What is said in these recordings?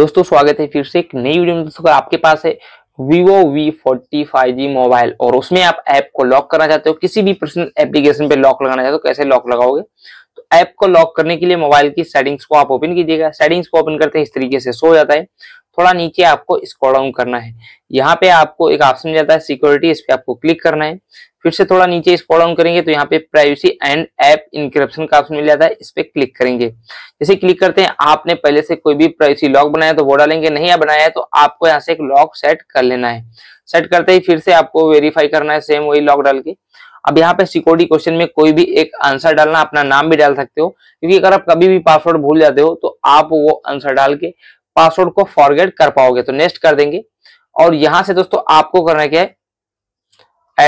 दोस्तों स्वागत है फिर से एक नई वीडियो में दोस्तों आपके पास है Vivo V40 5G मोबाइल और उसमें आप ऐप को लॉक करना चाहते हो किसी भी पर्सनल एप्लीकेशन पे लॉक लगाना चाहते हो तो कैसे लॉक लगाओगे तो ऐप को लॉक करने के लिए मोबाइल की सेटिंग्स को आप ओपन कीजिएगा सेटिंग्स को ओपन करते हैं इस तरीके से सो जाता है थोड़ा नीचे आपको स्क्रॉल डाउन करना है यहाँ पे आपको एक ऑप्शन जाता है सिक्योरिटी इस पर आपको क्लिक करना है फिर से थोड़ा नीचे स्क्रॉल डाउन करेंगे तो यहाँ पे प्राइवेसी एंड ऐप इंक्रिप्शन का ऑप्शन मिल जाता है इस पर क्लिक करेंगे जैसे क्लिक करते हैं आपने पहले से कोई भी प्राइवेसी लॉक बनाया तो वो डालेंगे नहीं या बनाया है तो आपको यहाँ से एक लॉक सेट कर लेना है सेट करते ही फिर से आपको वेरीफाई करना है सेम वही लॉक डाल के अब यहाँ पे सिक्योरिटी क्वेश्चन में कोई भी एक आंसर डालना अपना नाम भी डाल सकते हो क्योंकि अगर आप कभी भी पासवर्ड भूल जाते हो तो आप वो आंसर डाल के पासवर्ड को फॉरगेट कर पाओगे तो नेक्स्ट कर देंगे और यहां से दोस्तों आपको करना क्या है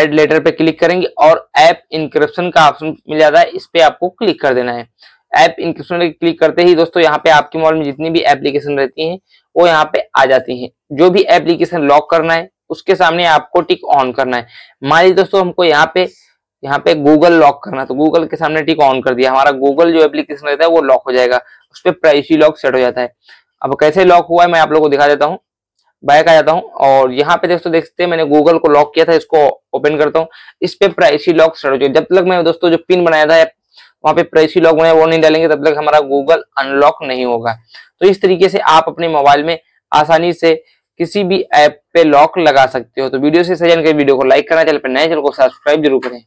एड लेटर पे क्लिक करेंगे और ऐप इंक्रिप्शन का ऑप्शन मिल जाता है इस पे आपको क्लिक कर देना है ऐप इंक्रिप्शन पे क्लिक करते ही दोस्तों यहाँ पे आपके मॉल में जितनी भी एप्लीकेशन रहती है वो यहाँ पे आ जाती है जो भी एप्लीकेशन लॉक करना है उसके सामने आपको टिक ऑन करना है मान लीजिए दोस्तों हमको यहाँ पे यहाँ पे गूगल लॉक करना तो गूगल के सामने टिक ऑन कर दिया हमारा गूगल जो एप्लीकेशन रहता है वो लॉक हो जाएगा उस पर प्राइवेसी लॉक सेट हो जाता है अब कैसे लॉक हुआ है मैं आप लोगों को दिखा देता हूँ बैक आ जाता हूँ और यहाँ पे दोस्तों देखते हैं मैंने गूगल को लॉक किया था इसको ओपन करता हूँ इस पे प्राइसी लॉक जाए जब तक मैं दोस्तों जो पिन बनाया था वहाँ पे प्राइसी लॉक बनाया वो नहीं डालेंगे तब तक हमारा गूगल अनलॉक नहीं होगा तो इस तरीके से आप अपने मोबाइल में आसानी से किसी भी ऐप पे लॉक लगा सकते हो तो वीडियो से सजन कर वीडियो को लाइक करना चैनल पर नए चैनल को सब्सक्राइब जरूर करें